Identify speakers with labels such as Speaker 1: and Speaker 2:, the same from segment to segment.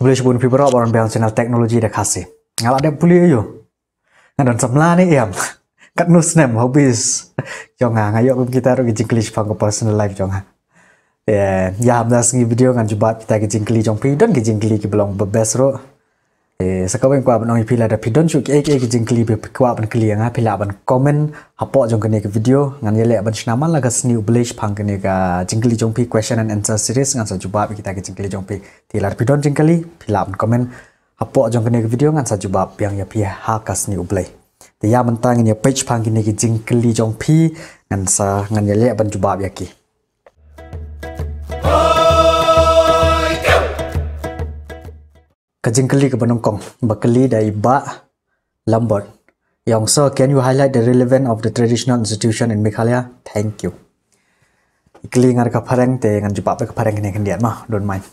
Speaker 1: Kublish fiber fibra orang bilang channel teknologi dah kasih. Ngal ada puli yo. Ngadan semla ni ya. Kat nus nem habis Jonga ah, ngayo kita rugi jingkli klish ke personal life jonga. Ah. Iya, ya, ya hamdas ngi video ngan coba kita gijing kli jong pi dan gijing kli ki belong bebes ro. Eh, Sekarang kwa banong phila da phidon chu ek ek jing kli be kwa ban kli anga ah, pila ban komen hapo jong kene video ngan yele ban shnama laga sni ublish pang kene ga jingli jong question and answer series ngan sa juba bi kita ke jingli jong phi tilar phidon jingkali pila ban komen hapo jong kene video ngan sa juba piang ya phi ha ka sni ublai te ya mentang page pang kene ke jingkli jong ngan sa ngan yele ban juba ya ki Kajing keli ke penungkong. Berkeli dari bak lambat. Yang so, can you highlight the relevance of the traditional institution in Meghalaya? Thank you. Ikli ngar ke pareng te ngan jumpa ke pareng ini kan dia mah. Don't mind.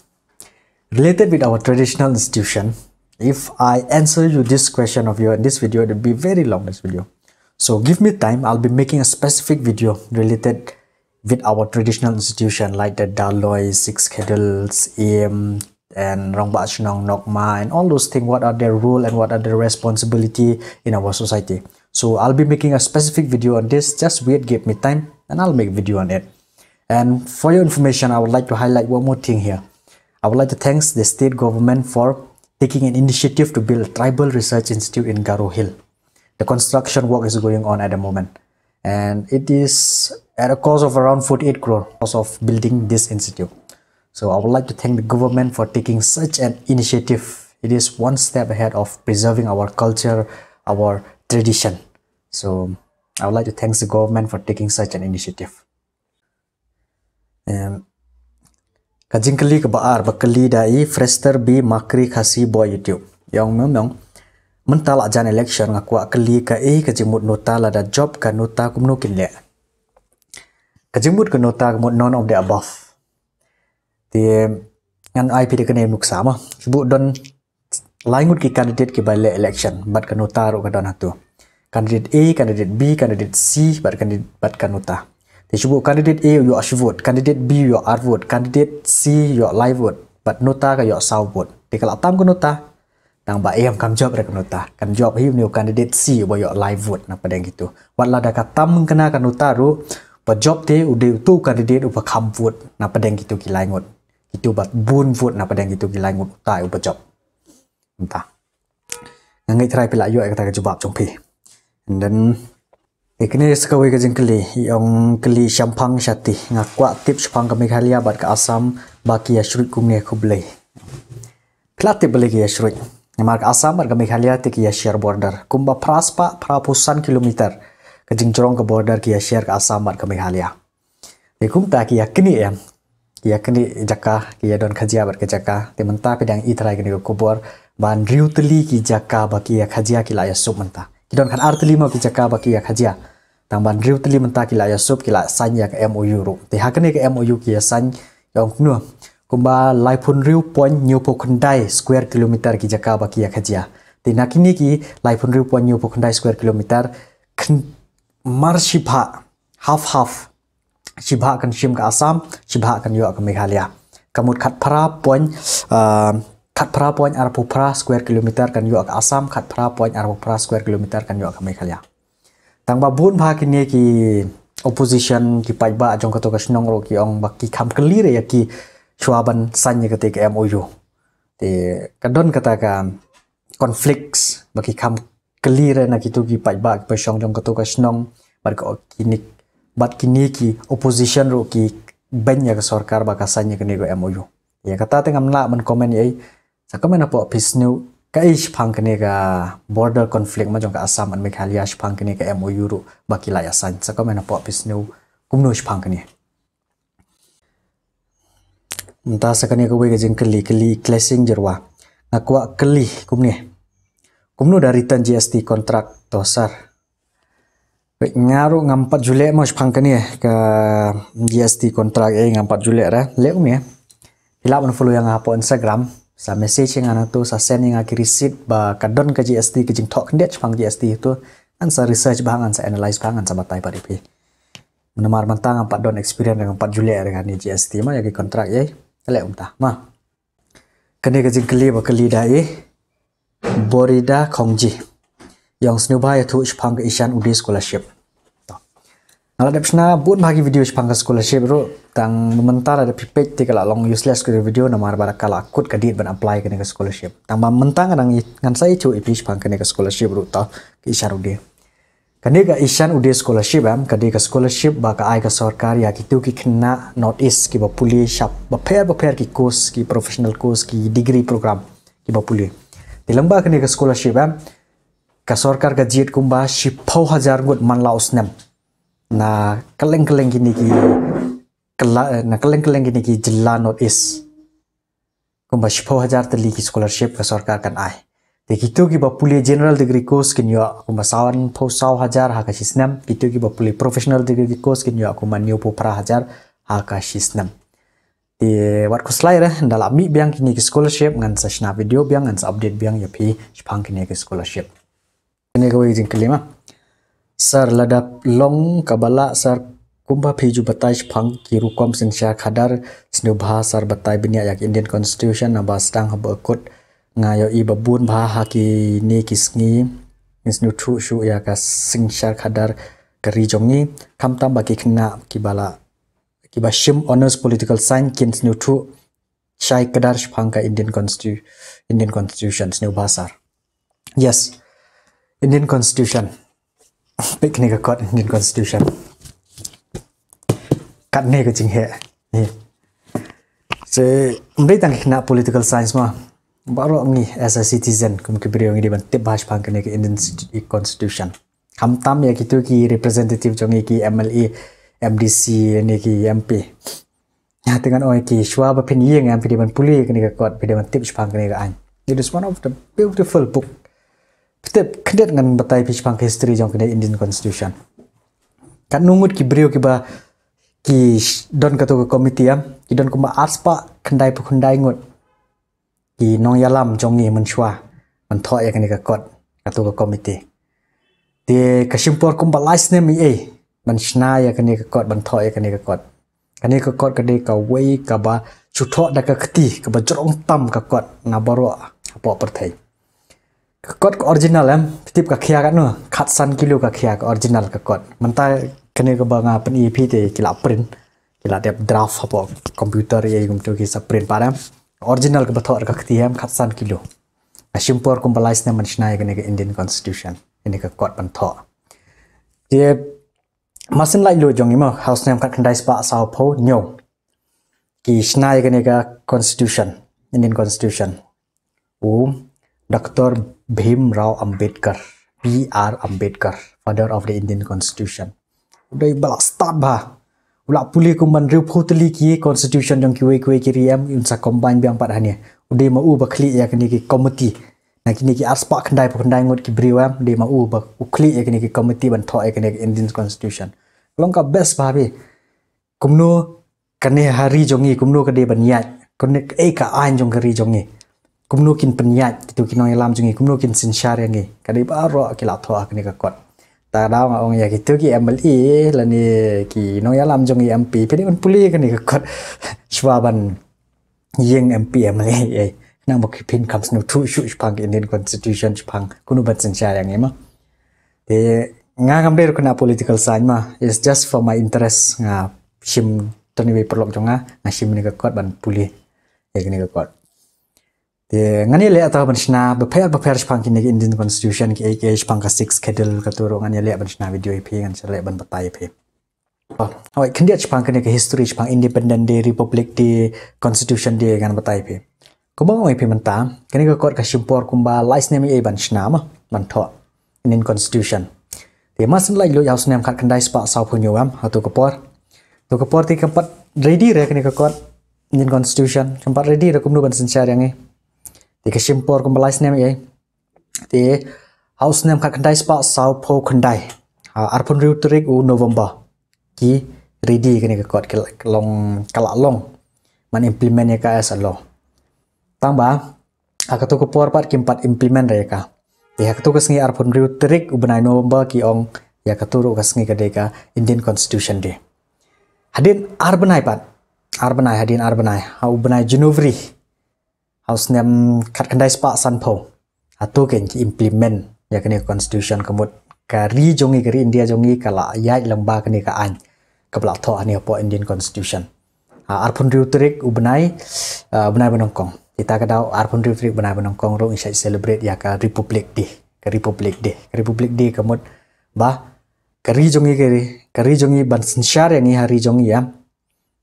Speaker 1: Related with our traditional institution, if I answer you this question of you in this video, it will be very long this video. So give me time, I'll be making a specific video related with our traditional institution like the daloi, Six Schedules, AM, and Rongbak Shinong Nokma and all those things. What are their role and what are their responsibility in our society? So I'll be making a specific video on this. Just wait, give me time and I'll make video on it. And for your information, I would like to highlight one more thing here. I would like to thank the state government for taking an initiative to build a tribal research institute in Garo Hill. The construction work is going on at the moment and it is at a cost of around 48 crore cost of building this institute. So I would like to thank the government for taking such an initiative. It is one step ahead of preserving our culture, our tradition. So I would like to thank the government for taking such an initiative. Kajing um, Kajingkeli ke baar bekeli dai frester bi makri kasi bo YouTube. Yang memang mentala jan election ngaku keli ka e kajing mut nota la da job ka nota kumnukin le. Kajing mut ke nota mut none of the above. ti ngan IP di kena muksa sama sebut don lain ki kandidat ki balik election bat kanu taruh ke kan dona tu kandidat A kandidat B kandidat C bat kandidat bat kanu ta ti sebut kandidat A yo ash vote kandidat B yo ar vote kandidat C yo live vote bat nota ka yo saw vote ti kala tam kanu ta nang ba em kam job rek nota kan job hi new kandidat C bo yo live vote na padang gitu wat la da ka tam kena kanu taruh pa job te ude tu kandidat u pa kam vote na padang gitu ki lain vote Gitu bat bun vut na padang gitu gilai ngut utai upa job. Entah. Ngangai terai pila yu kata kejebab congpi. And then Ikni sekawi ke jengkeli, yang keli syampang syati, ngakwa tip syampang kami khalia bat ke asam, baki ya syurut kumni aku beli. Kelati beli ke ya syurut. Mark asam bar kami khalia tik ya syar border, kumba praspa prapusan kilometer, ke jengcorong ke border ke ya ke asam bar kami khalia. Dikum tak ya kini ya, kia kini jaka kia don khajia bar ke jaka te menta pedang itrai kini ko kubor ban riutli ki jaka ba ki ya khajia ki laya sup menta ki don khan artli ma ki jaka ba ki ya khajia tang ban riutli menta ki laya sup ki la san ya ka MOU ru te ha kini ke MOU ki ya san yong nu kumba laipun riu point new pokundai square kilometer ki jaka ba ki khajia te nakini ki laipun riu point new pokundai square kilometer marshipha half half Shibha kan shim ke asam, Shibha kan juga ke Meghalaya. Kamut Khatpara point pra uh, Khatpara point pra square kilometer kan juga asam, pra Khatpara point pra square kilometer kan juga ka Meghalaya. Tang ba bun bha kini ki opposition ki ba ajong ka to ka shnong ro ki ong baki kham re ya ki chuaban ye ka te ka MOU. Te kadon kata ka conflicts kam kham re na ki tu ki ba ki pasong jong ka to ka ki bar ki bat kini ki opposition ro ki banya ke sarkar ba kasanya kini go MOU ya kata tengam na men komen yai sakomen apo pisnu ka ish phang kini ga border conflict ma jong ka assam an meghalaya ish phang kini ka MOU ro ba la ya san sakomen apo pisnu kumno ish phang kini Entah sakani ko wege jing keli keli klesing jerwa ngakwa keli kumni no dari tan GST kontrak tosar Baik, ngaruh ngampat sepang ke pangkani eh ke GST kontrak eh 4 julek dah. Lek ya. Um Hilap eh, follow yang apa Instagram. Sa message yang anak tu sa send yang aki receipt ba kadon ke GST ke jing talk dia sepang GST itu, an sa research bangan sa analyze bangan sa batai pada pi. Menemar mentang 4 don experience dengan 4 julek dengan ni GST mah yang kontrak eh. Lek um mah, Mah. Kene ke jing keli ba keli dah eh. Borida Kongji yang snubha ya thu ispang ishan udi scholarship ngala dapsna buat bagi video ispang scholarship ru tang mentar ada pipet tiga lah long useless ke video nama bara kala kut kadit ban apply ke scholarship tang mentang nang ngan saya chu ipi ispang ke scholarship ru tau ke ishan udi kani ke ishan udi scholarship am kadi ke scholarship baka ke ai ke sarkar ya kitu ki kena not is ki ba puli shap ba pair ba pair ki course ki professional course ki degree program ki ba puli lembah kani ke scholarship am Kasorkar sarkar ka jet kumba shi phau hajar gut man laos nem na kaleng kaleng gini ki kala na kaleng kaleng gini ki jilla north east kumba shi phau hajar tali ki scholarship kasorkar kan ai te kitu ki ba puli general degree course kin yo kumba sawan phau saw hajar ha ka shis nem kitu ki ba puli professional degree course kin yo kumba nyu po pra hajar ha ka shis nem di wat ko slide eh dalam mi biang kini ki scholarship ngan sa video biang ngan sa update biang ya pi shpang kini ki scholarship ini kau izin kelima sar ladap long kabala sar kumba phiju batai Shpang kiri rukom sya khadar snubha sar batai binia yak indian constitution na bastang haba kut ngayo i babun bha ha ki ne kisngi isnu tu shu ya ka singsha khadar kari jongi tam baki khna ki bala ki ba shim honors political science kin snu tu chai kadar shpang ka indian constitution indian constitution bhasar yes Indian Constitution pick ni ke kot Indian Constitution kat ni ke jing hek. ni se umri tang kena political science ma Baru ni as a citizen kum ke orang ini bantip tip bahas pang ke Indian Constitution ham tam ya kitu ki representative jong ki MLA MDC ni ki MP ya dengan oi ki shwa bapin yang yeng am pidiban puli ke ni ke kot pidiban tip pang ke ke an it is one of the beautiful book kita 그대 ngan batai pich pang history jong kene Indian constitution kan nungut ki brio ki ba ki don ka ke ya, ya, ki don kuma aspa kendai pu kendai ngut. ki nong yalam jong ni man shwa man tho ya kene ke kot ka to committee te kasimpor kum ba lais ne mi e eh, man shna ya kene ka kot man tho ya kene ke kot ya kene ka kot wei ka ba da ka khti ka ba jrong tam ka kot na baro कटको original एम टिप का खिया का नो खात सन किलो का खिया का अर्जिनल का कट मनता कने को बंगा अपन ये भी ते किला प्रिंट किला ते ड्राफ्ट हपो कंप्यूटर ये गुम तो की सब प्रिंट पारा अर्जिनल का बथोर का खती है खात सन किलो सिंपल कंपलाइस ने मनशना कने के इंडियन कॉन्स्टिट्यूशन इने का कट बन थो ये मसन लाई लो जोंग इमा हाउस नेम का कंडाइस पा साओ फो न्यो की स्नाय कने का कॉन्स्टिट्यूशन इंडियन कॉन्स्टिट्यूशन ओम Dr. Bhim Rao Ambedkar, B.R. Ambedkar, father of the Indian Constitution. udah balak start bah. Ulak pulih kuman riu puteli kiri constitution yang kiwe kiwe kiri am unsa combine biang pat hanya. Udah mau bakli ya kini ki komiti. Nah kini ki aspak kendai kendai ngut ki briwam dia mau ubah uklik ya kini ki komiti ban ya kini ki Indian Constitution. Kalau ka best bah bi. Kumno kene hari jongi kumno kade ban Kene eka eh, an jong kari jongi kumnukin penyat gitu kino ilam jungi kumnukin kin sinsyar yang ni kadi baro kila thoa kini kakot ta dao nga ong ya gitu ki e, la ni ki no ya lam jungi MP pidi un kan puli kini kakot swaban yeng MP mli ye eh. nang bok pin comes no tu shu pang Indian constitution pang kuno bat sinsyar yang ni ma de nga kam de kuna political sign ma is just for my interest nga shim we perlok jonga nga shim ni kakot ban puli ya kini kakot te ngani le ata banshna ba phe ba phe shpang kin indian constitution ki ak ek shpang ka six schedule ka ro ngani le banshna video e phe ngan le ban batai e phe oi oh, oh, e kindi shpang ka history shpang independent day republic day constitution day ngan batai phe ko ba oi phe man ta kani ka kot ka shimpor kumba lies name e shna ma man tho indian constitution te masin lai lo yaus name kan kandai spa sau phu ha tu ka por tu ka por ti ka pat ready re kani ka kot indian constitution kampat ready ra kumnu ban sanchar yang eh ke simpor kembali senyam ya. ye house nem kha khandai spa sau po Kandai. arpon riu trik u november ki ready kini kekuat kelong kalak long kala long man implement ya ka Tambah, tambah tuh akatu ke por pat kempat implement ya ka ya aku tuh sengi arpon riu trik u benai november ki ong ya katuru ke sengi indian constitution day hadin arbenai pat arbenai hadin arbenai hau benai januari harus nem kat kendai spa san po atu ke implement ya kene constitution kemut kari jongi kari india jongi kala yai lamba kene ka an kebla tho ani po indian constitution arpun riutrik ubnai ubnai uh, benongkong kita kadau arpun riutrik ubnai benongkong ro isai celebrate ya republik republic day republik republic ke republic di kemut bah kari jongi kari kari jongi bansen syar yang hari jongi ya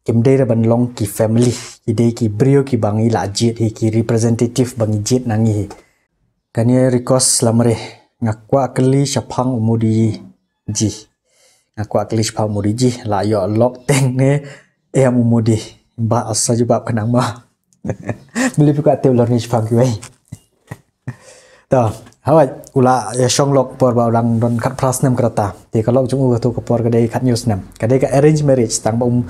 Speaker 1: kim dei ra ban long ki family ki dei ki brio ki bangi la jit hi ki representative bangi jit nangi hi kania rikos lamre ngakwa kli shapang umudi ji ngakwa kli shapang umudi ji la yo lok teng ne em umudi ba asa ju kenang ma beli pika te ulor ni shapang ki wei ta hawa ula ya shong lok por ba orang don khat pras nam krata ti kalok jung u tu ko por ka dei khat news nam ka dei ka arrange marriage tang ba um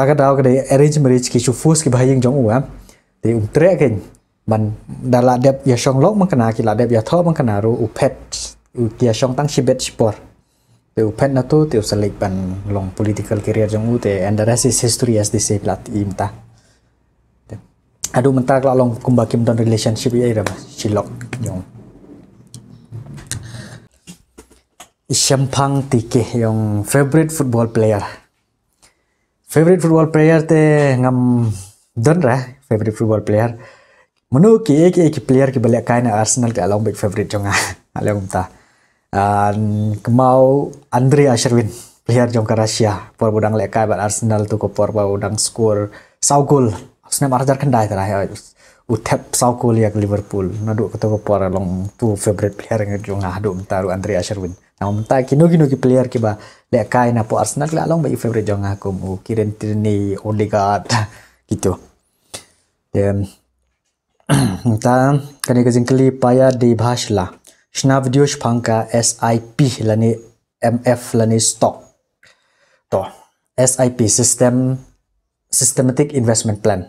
Speaker 1: taka dau kada arrange marriage ki chufus ki bahayeng jong uam de tre ken man dala dep ya shong lok man ki la dep ya tho mangkana ru upet u kia shong tang shibet spor te upet na tu te selik ban long political career jong u te and the rest is history as they say plat imta aduh mentar kalau long kumbakim don relationship ya ira silok jong Isyampang Tike yang favorite football player Favorite football player te ngam don ra favorite football player menu ki ek ek player ki balak kain arsenal ka along big favorite jonga along um ta an kemau andre asherwin player jong ka russia por budang lek kai arsenal tu ko por budang score sau gol arsenal marjar kendai ta ya. utep sau gol yak liverpool nadu ko to por along tu favorite player jong adum taru andre Sherwin minta kino kino ki player ki ba napo kai na po Arsenal la long ba favorite jong aku mu kiren tirni Odegaard gitu ya ta kani ka jingkli paya de lah. shna video shpangka SIP lani MF lani stock to SIP system systematic investment plan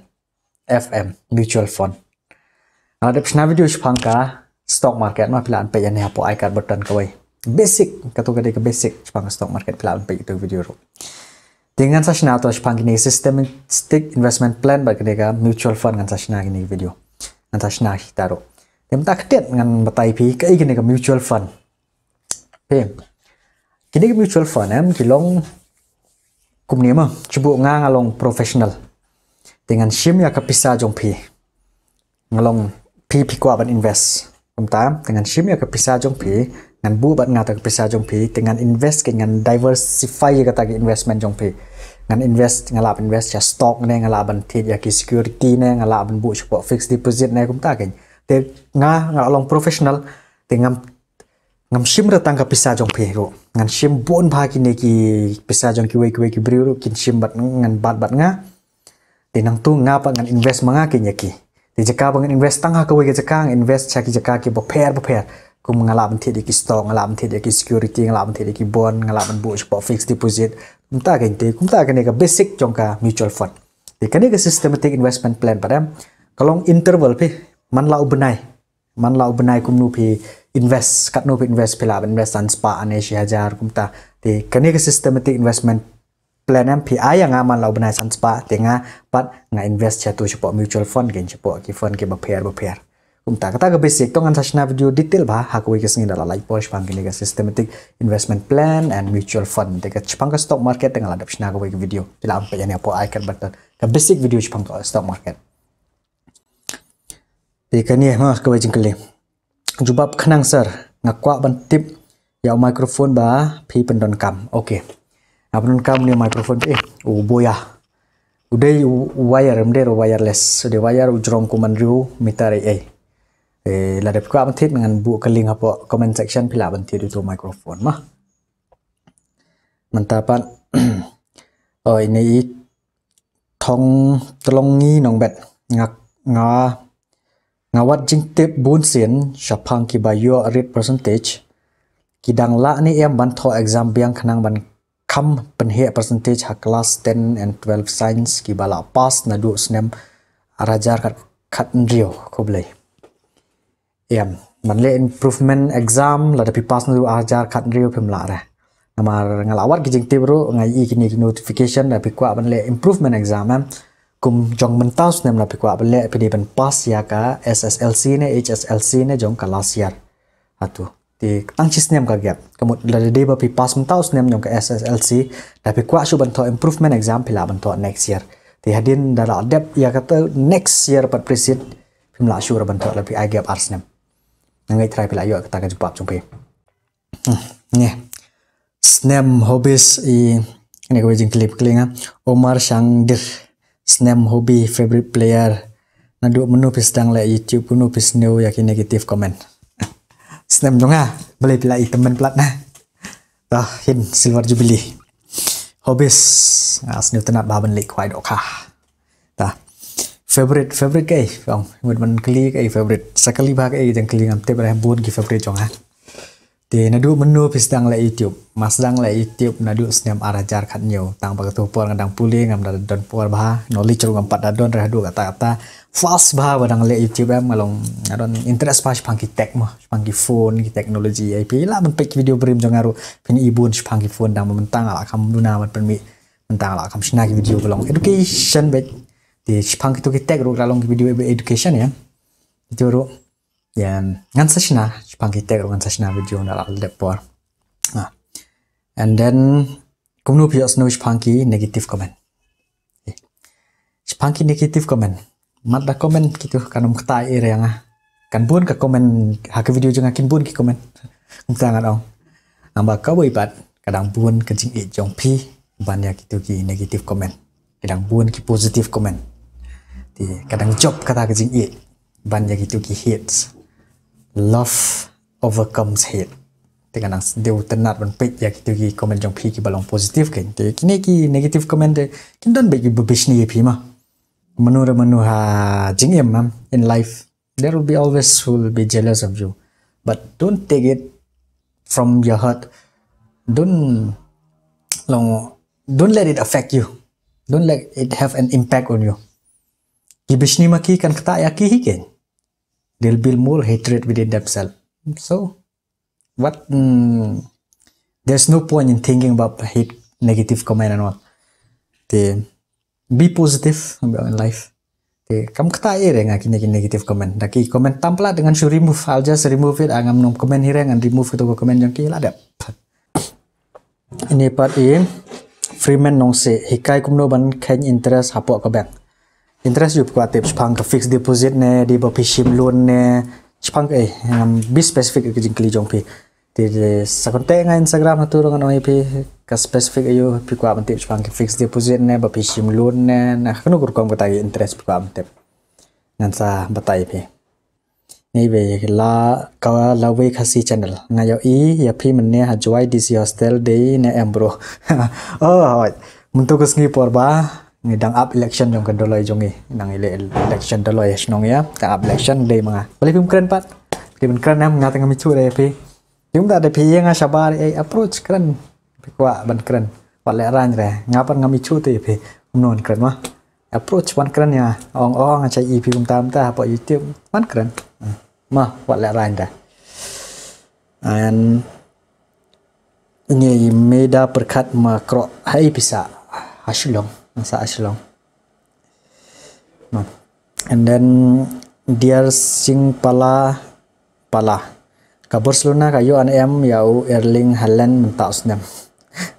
Speaker 1: FM mutual fund ada nah, shna video shpangka stock market mah pilihan pe yan ha po ai button basic ಕತುಗಡೆಗೆ basic ಚಪಂಗ stock market plan pe itu video ro. dengan sashna atau panggini systematic investment plan bagi bagaikan mutual fund dengan sashna ini video dengan sashna kita ro dem tak ketat dengan batai pi kai gini ke mutual fund Oke, kini ke mutual fund em kilong kumni mah cebu ngang ngalong professional dengan sim ya kapisa jong pi ngalong pi pi kuaban invest kumta dengan sim ya kapisa jong pi ngan bu bat ngatak pisa jong pi dengan invest ke ngan diversify ke kata investment jong pi ngan invest ngalap invest ya stock ne ngan ban tit ya ki security ne ngan ban bu chupo fixed deposit ne kum ta ke te nga long professional te ngam ngam shim ra tang ke pisa jong pi ro ngan shim bon bha ki ne ki pisa jong ki we ki ki bri ro kin shim bat ngan bat bat nga te nang tu nga pa ngan invest manga ki nya ki te ngan invest tang ha ka we invest cha ki jaka ki bo pair bo pair kum ngalam thi de ki stock ngalam thi ki security ngalam thi ki bond ngalam bu spot fixed deposit kum ta kan te kum ta ka kan ka basic chong ka mutual fund ka kan ka systematic investment plan pa ka kalong interval pe man lau benai man lau benai kum nu pe invest kat nu pe invest pe la invest an spa ane shi hajar kum ta ka kan ka systematic investment plan am pi ai yang aman lau benai san spa te nga pat nga invest tu spot mutual fund gen spot ki fund ki ba pair ba pair kumta kata basic sektongan sashna video detail ba hakwe ke singi dala like posh pang kini systematic investment plan and mutual fund deka ke stock market tengal adap shna ke video bila ampe jani apo icon button ke basic video ke stock market deka ni ma gabe jingkle jubab kenang sir ngakwa ban tip ya microphone ba pi pendon kam oke apa pendon kam ni microphone eh uboya Udah wire, mdero wireless, udah wire ujrong kumandriu mitare eh. Eh, la rep ka am thit ngan bu link comment section pila ban thi tu microphone mah mantapan Oh ini tong tlong ngi nong bet ngak nga ngawat jing tip bun sin shapang ki bayo rate percentage kidang la ni em ban tho exam biang khanang ban kam penhe percentage ha class 10 and 12 science ki bala pass na du snem arajar khat ndrio ko khoblei ya manle improvement exam la de pipas nu ajar kat riu pim la re namar ngalawat kijing ti bro ngai i kini notification la pikwa manle improvement exam kum jong mentaus nem la pikwa manle pidi ben pas ya ka SSLC ne HSLC ne jong kelas yar atu ti tangchis nem ka gap kamut la de ba pipas mentaus nem jong ka SSLC la pikwa su bentuk improvement exam pila bentuk next year di hadin da adep ya kata next year pat presid pim la sure bento la agap arsnem ngay trai pila yo ta akan jumpa chung pe ne snem hobbies i ini gue jing klip klinga Omar Shangdir snap hobby favorite player nadu menu dang le YouTube menu pis new yakin negative comment snap dong ah beli pila i temen plat nah tah hin silver jubilee hobbies as new tenat bahan lek kwai dokah favorite favorite cái không mun mình kli cái favorite sekali bah cái jang kli ngam te bra bon ki favorite jong ha te na du menu pisdang la youtube masdang la youtube na du snem arajar khat nyau tang ba tu por ngadang puli ngam dan don por bah no li chru ngam pat da don ra du kata kata fast bah badang la youtube ba malong adon interest pas pangki tech mah pangki phone ki technology ai pi la men pek video brim jong aru pin ibun pangki phone dang mentang ala kam duna man pen mi mentang ala kam ki video belong education baik di Shipang itu kita guru kalong video education ya itu guru yang ngan sesna Shipang kita guru ngan sesna video nala lepor nah and then kumnu pihak snow Shipang negative comment Shipang eh, negative comment mat dah comment gitu kanum kita air yang ah. kan pun ke komen hak video juga kan pun ke komen nggak dong nambah kau ibat kadang pun kencing ijong e pi banyak itu ki negative comment kadang pun ki positive comment Okay. Kadang job kata ke jing it. Banyak itu ki hits. Love overcomes hate. Tengah nang sedih utenat pun pek ya kita ki komen jong pi ki balong positif kan. Kini ki negatif komen de. Kini don bagi bebes ni pi mah. Menurut menurut ha jing ya mam in life there will be always who will be jealous of you. But don't take it from your heart. Don't long don't let it affect you. Don't let it have an impact on you. Di bisni maki kan kata yaki hikin. They'll build more hatred within themselves. So, what? Mm, there's no point in thinking about hate, negative comment and what. The, be positive about in life. Okay. Kamu kata ire ngaki ngaki negative comment. Daki comment tampla dengan sure remove. I'll just remove it. Angam nom comment here and remove itu comment yang kira lah ada. Ini part ini. Freeman nong se. Hikai kumno ban kain interest hapok kebang. interest yup kwa tip spang ka fixed deposit ne di ba pishim loan ne spang eh yang bi specific ka jingkli jong pi di sakonte nga instagram atau ro orang ipi ka specific ayo pi kwa man tip spang ka fixed deposit ne ba pishim loan ne na kanu kur kom ka interest pi kwa man tip ngan sa batai pi nei be la ka la we khasi channel nga yo i ya pi man ne ha joy dc hostel day ne embro oh mun Muntuk kus ngi porba ngi dang up election jong ke doloi jong nang ile election doloi nong ya dang up election dei manga boleh pim um keren pat pim um keren nam ngata ngami chu ya, pi pim um da dei pi yang sabar ai eh, approach keren pi kwa ban keren pale ran re ngapan ngami chu dei pi non keren mah approach ban keren ya ong ong acha i pi kum tam ta apa youtube ban keren hmm. mah pale ran da and ini meda perkat makro, hai pisa hasilong masa Ashlong nah and then dear sing pala pala kabur seluna kayu an em yau erling halen mentak senam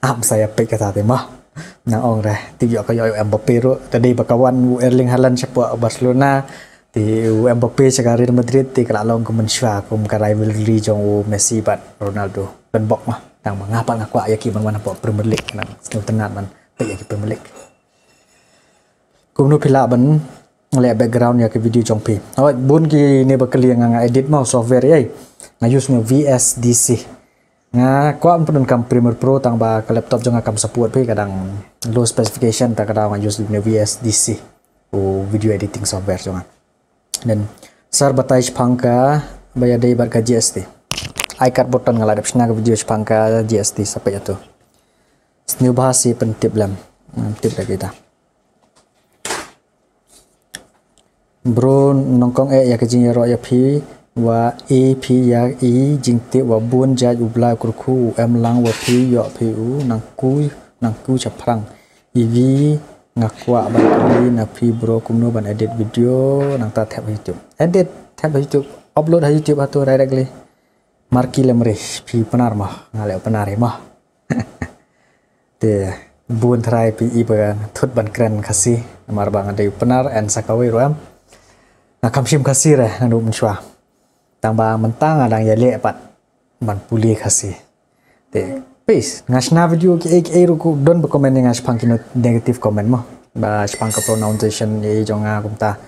Speaker 1: am ah, saya pek kata tema na ong reh tiga kayu em mbappe tadi bakawan erling halen sepak barcelona di Mbappe sekarir Madrid di kelalong ke Mensua kum ke rivalry jong u Messi bat Ronaldo dan bok mah tang mengapa ngaku ayaki man mana bok Premier League kan tenat man tak ayaki Premier League kumnu phila ban le background ya ke video jong pi aw bun ki ne ba kli nga edit mau software ye nga use ne VSDC nga ko am pun kam primer Pro tang ba ke laptop jong kam support pi kadang low specification ta kadang nga use ne VSDC o video editing software jong dan sar batai pangka bayar dei bar ka GST iCard button nga ladap sna ke video pangka GST sampai itu new bahas si pentip lam. Pentip lagi kita. brun nongkong e ya kajing ya ro ya phi wa e phi ya e jing te wa bun ja u bla kur khu em lang wa phi yo phi u nang ku nang ku cha prang i vi ngakwa ba ni na phi bro kum no ban edit video nang ta thap youtube edit thap youtube upload ha youtube atu directly marki lemre phi penar mah ngale penar he mah te bun thrai pi i ba thut ban kren khasi amar bang adai penar and sakawi ro am nakamshim kasih reh ngadu menshua tamba mentang adang ah, lek pat man puli kasih te ngash na video ki eh, ek eh, eru eh, ku don be comment ngash no negative comment mo ba ka pronunciation ye jonga ah, kumta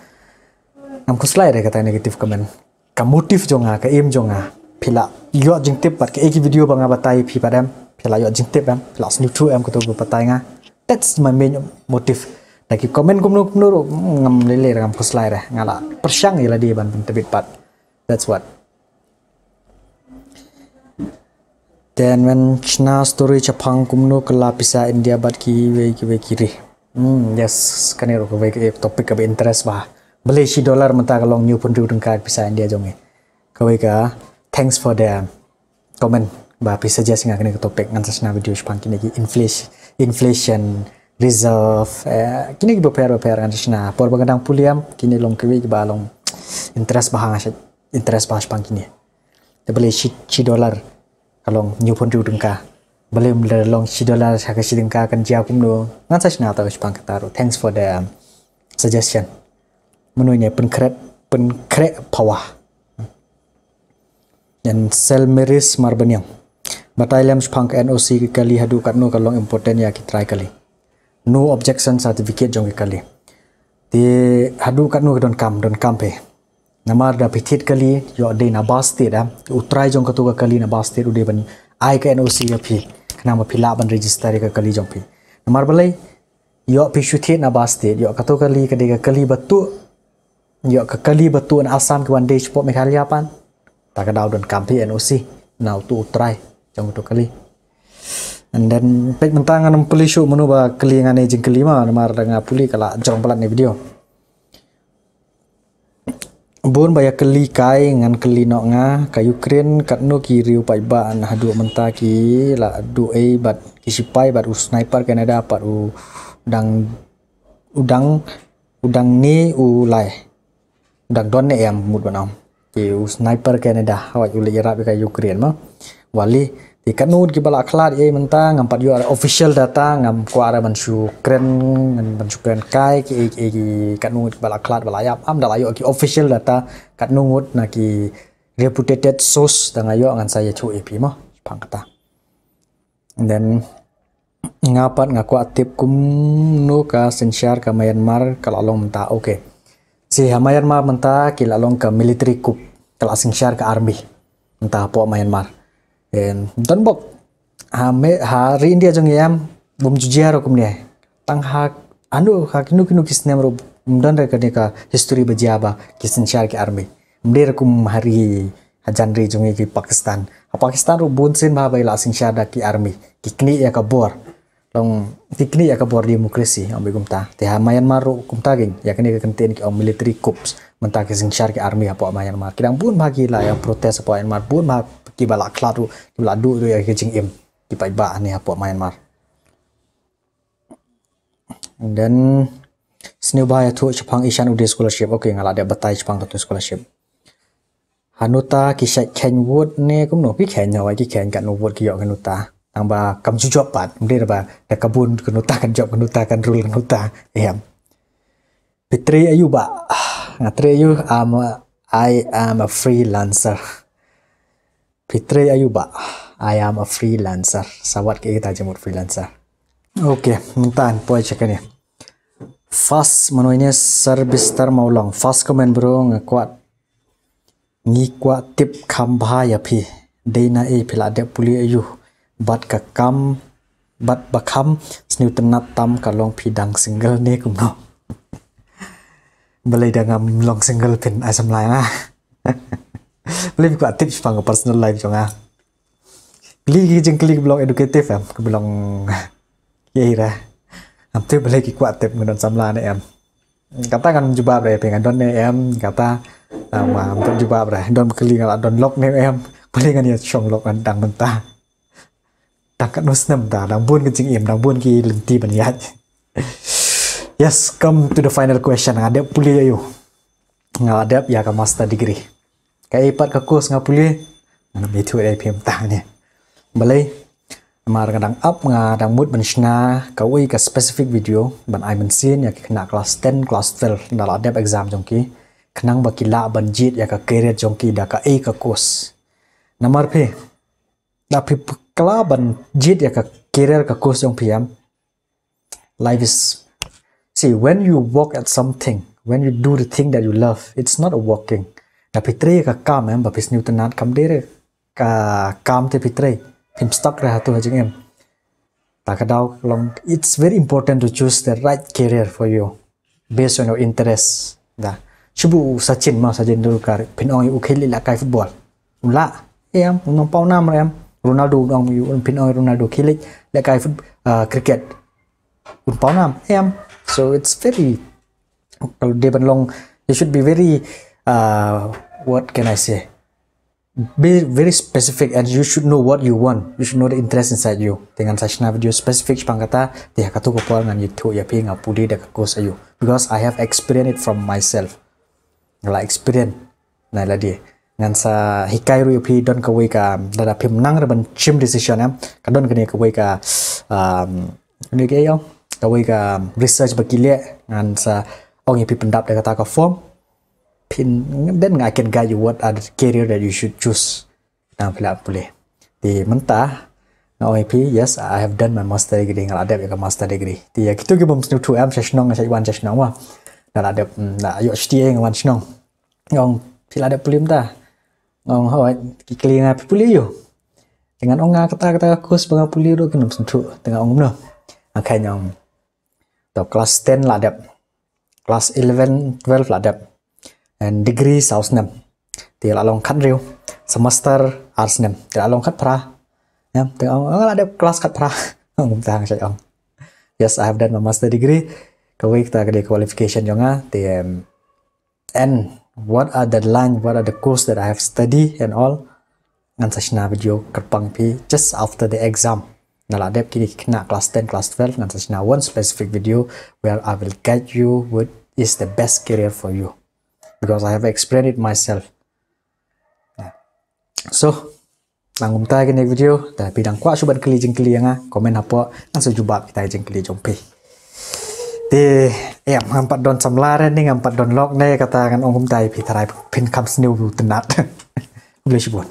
Speaker 1: nam slide re kata negative comment ka motif jonga ah, ka aim jonga pila yo tip pat ke ek video ba ngaba batai phi padam pila yo tip am pila snu em am ko to batai nga that's my main motive lagi komen kumnu kumnu hmm, ngam lele ngam kuslai dah eh, ngala persyang ya dia ban pentebit pat that's what then when china story chapang kumnu kala pisa india bat ki we ki we kiri hmm yes kane ro we eh, topik ka interest ba beli si dollar menta kalong new pun rudung ka pisa india jonge eh. kawe ka thanks for the um, comment ba pisa jasa ngakne topik ngan sasna video kini ki inflation inflation reserve eh, kini ke pair pair kan sana por bagandang puliam kini long kewi gibalong interest bahang asyik interest bahas pang kini tebele si si dollar kalong new pun dudung dengka bele mler long si dollar saka si dengka kan jia kum do ngan sa sina tau pang ketaru thanks for the um, suggestion menunya pen kret pawah dan sel selmeris marbanyang batailam spang NOC kali hadu katno kalong important ya kita try kali no objection certificate jong kali ti hadu kat no don kam don kam pe namar da pitit kali yo de na bastet da utrai jong katuga kali na bastet de ban ai ka noc ya pi kana ma phila ban register ka kali jong pi namar balai yo pi shuti na bastet yo katu kali ka de ka kali batu yo ka kali batu an asam one day de me kali apan ta ka dau don kam no noc nau tu utrai jong tu kali and then pek mentang anam puli shu menu ba keli jing kelima mar nga puli kala jong pelat ni video bun ya keli kai ngan keli no nga ka ukrain kat no ki riu pai ba an nah hadu menta ki la du ei bat ki sipai bat u sniper canada pat u dang udang udang ni u lai udang don ne yam mud banam ki u sniper canada hawat u le irap ka ukraine ma wali ikat nu di balak kelar ye mentang ngampat yu ada official datang ngam ku ada mansu keren ngan mansu keren kai ki ki ki kat di balak kelar balayap am dalayo ki official data kat nungut na ki reputated source dengan yu ngan saya cu ep mah pangkata and then ngapat ngaku aktif kum nu ka senshar ka Myanmar kalau long menta oke si Myanmar menta kilalong ke military coup kalau senshar ke army menta po Myanmar तन बक हमे हारी इंडिया जंग याम बम जुजिया रकम ने tang hak anu hak nuk kinu kisnem ro mdan re kane ka history bajiaba kisin char ki army mder kum hari hajan re jungi ki pakistan pakistan ro sin ma bai la sing shada ki army ki kni ya ka bor long tikni ya kabor demokrasi ambe kumta Teh hamayan maru kumta geng ya kini ke ki om military coups menta ke sing syar ki army apa mayan mar kidang pun bagi lah yang protes apa mayan mar pun ma ki balak klatu ki bala du ya ke jing im ki pai ba ni apa mayan mar dan sneu bahaya tu Jepang Ishan Udi Scholarship oke ngala dia ada betai Jepang tu scholarship Hanuta ki Kenwood ni kumno ki Kenya wa ki Ken kat Newwood ki yok Hanuta nang ba kam chu apa? pat mde ba ta kabun kunu ta kan job kunu kan rul kunu ta yam ayu ba nga ah, tre ayu am i am a freelancer pitre ayu ba i am a freelancer sawat ke kita jemut freelancer okay mentan poi chekan ya fast manoinya service tar maulang fast komen bro nga kuat tip kam bha ya phi dena e eh, phila puli ayu bat ka bat bakam sniu tam kalong pidang single ne kum belai dangam long single pin asam lana, belai ku pang personal life jonga beli ki edukatif em belai ki em don em kata don ya mentah takat nusnam ta bun kencing im bun ki lenti baniat yes come to the final question ada pulih ayo ngadap ya ka master degree Kayak ipat ka kurs nga nam ngana metu ai pem ta ne balai mar kadang up nga dang mut Kau ka ui ka specific video ban ai men sin ya kena class 10 class 12 dal adap exam jong ki kenang bakila la ban jit ya ka career jong ki da ka a ka course namar phe da kalaban jit ya ka career ka course yang piam life is see when you work at something when you do the thing that you love it's not a working na pitre ka kam em ba pis new tan kam dere ka kam te pitre pim stuck ra tu hajing em takadau long it's very important to choose the right career for you based on your interest da chubu sachin ma sajin dulu kar pinong ukeli la kai football la em nong pau nam em Ronaldo đang un pin Ronaldo khilik le kai foot cricket un nam em so it's very kalau dia long they should be very uh, what can I say be very specific and you should know what you want you should know the interest inside you dengan sashna video specific pangkata dia katu kopol ngan itu ya pi ngapudi da kakos ayu because I have experienced it from myself like experience nah lah dia ngan sa hikai ru don ka wika ka da da nang ban chim decision am ka don ka ni ka wika um ni ka wika um, research ba kile ngan sa ong hi pendap da ka form pin then i can guide you what are the career that you should choose na pila pule di mentah na ong pih yes i have done my master degree ngal adep ka master degree ti ya kitu ki bom snu tu am seshnong sa iwan seshnong wa na adep mm, na yo shtie ngan seshnong ngong pila adep pulim ta ngong ho oh, kikli na pipuli yo dengan onga kata kata kus banga puli ro kenam sentu dengan ong no akai nyong to kelas 10 ladap kelas 11 12 ladap and degree sausnam la long kan riu semester arsnam la long kat pra ya dengan ong oh, ladap kelas kat pra ong tang sai ong yes i have done my master degree kawai kita kade qualification jonga tm and what are the line what are the course that i have studied and all ngan sachna video kerpang pi just after the exam nala dep kini kena class 10 class 12 ngan sachna one specific video where i will guide you what is the best career for you because i have explained it myself so langum ta ke video tapi bidang kuat suban keli jeng keli anga ah, comment apa ngan sejuba kita jeng keli jong pi เอแอ็มคำปัดดอนสำลาได้นี่งำปัดดอนล็อกได้กระตากันองคุมใจพิทรายเป็นคำสนิวตูนัดเลยชิบุน